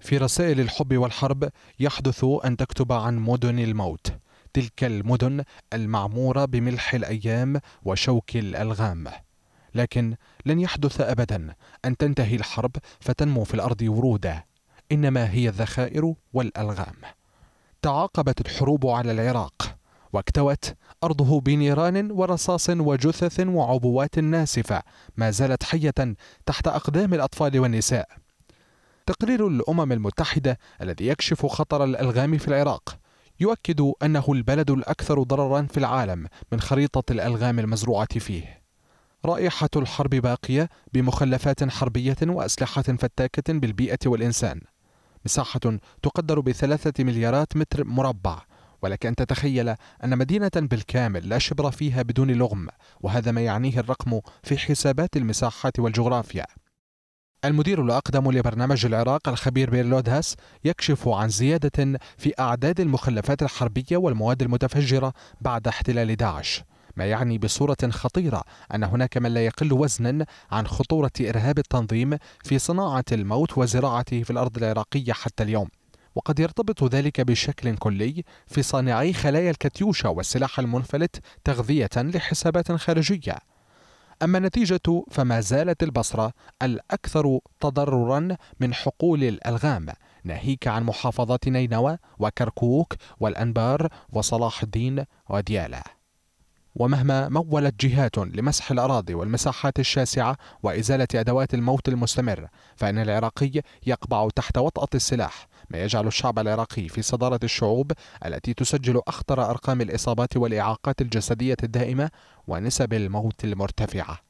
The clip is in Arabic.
في رسائل الحب والحرب يحدث أن تكتب عن مدن الموت تلك المدن المعمورة بملح الأيام وشوك الألغام لكن لن يحدث أبدا أن تنتهي الحرب فتنمو في الأرض ورودة إنما هي الذخائر والألغام تعاقبت الحروب على العراق واكتوت أرضه بنيران ورصاص وجثث وعبوات ناسفة ما زالت حية تحت أقدام الأطفال والنساء تقرير الأمم المتحدة الذي يكشف خطر الألغام في العراق يؤكد أنه البلد الأكثر ضررا في العالم من خريطة الألغام المزروعة فيه رائحة الحرب باقية بمخلفات حربية وأسلحة فتاكة بالبيئة والإنسان مساحة تقدر بثلاثة مليارات متر مربع ولك أن تتخيل أن مدينة بالكامل لا شبر فيها بدون لغم وهذا ما يعنيه الرقم في حسابات المساحات والجغرافيا المدير الأقدم لبرنامج العراق الخبير بيرلودهاس يكشف عن زيادة في أعداد المخلفات الحربية والمواد المتفجرة بعد احتلال داعش ما يعني بصورة خطيرة أن هناك من لا يقل وزنا عن خطورة إرهاب التنظيم في صناعة الموت وزراعته في الأرض العراقية حتى اليوم وقد يرتبط ذلك بشكل كلي في صانعي خلايا الكاتيوشا والسلاح المنفلت تغذية لحسابات خارجية أما النتيجة فما زالت البصرة الأكثر تضررا من حقول الألغام ناهيك عن محافظات نينوى وكركوك والأنبار وصلاح الدين وديالة ومهما مولت جهات لمسح الأراضي والمساحات الشاسعة وإزالة أدوات الموت المستمر فإن العراقي يقبع تحت وطأة السلاح ما يجعل الشعب العراقي في صدارة الشعوب التي تسجل أخطر أرقام الإصابات والإعاقات الجسدية الدائمة ونسب الموت المرتفعه